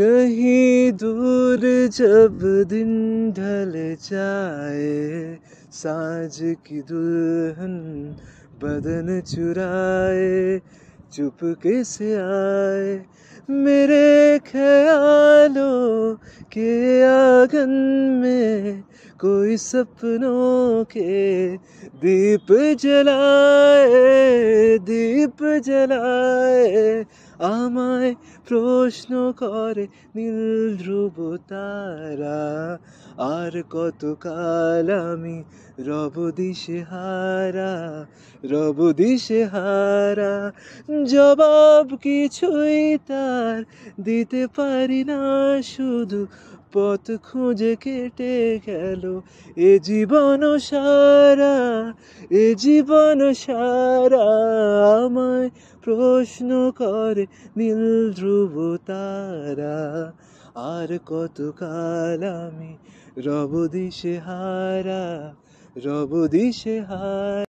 कहीं दूर जब दिन ढल जाए साँझ की दुल्हन बदन चुराए चुपके से आए मेरे ख्यालों के आंगन में कोई सपनों के दीप जलाए दीप जलाए आमाए প্রশ্ন করে নীল ধ্রুব তারা আর কতকাল আমি রব দিশে হারা রব দিশে হারা জবাব কিছুই তার দিতে পারি না শুধু পথ খুঁজে কেটে গেল এ জীবন সারা এ জীবন সারা আমায় প্রশ্ন করে নীল ধ্রুব ডুব তারা আর কাল আমি রব দিশে হারা রব দিশে হারা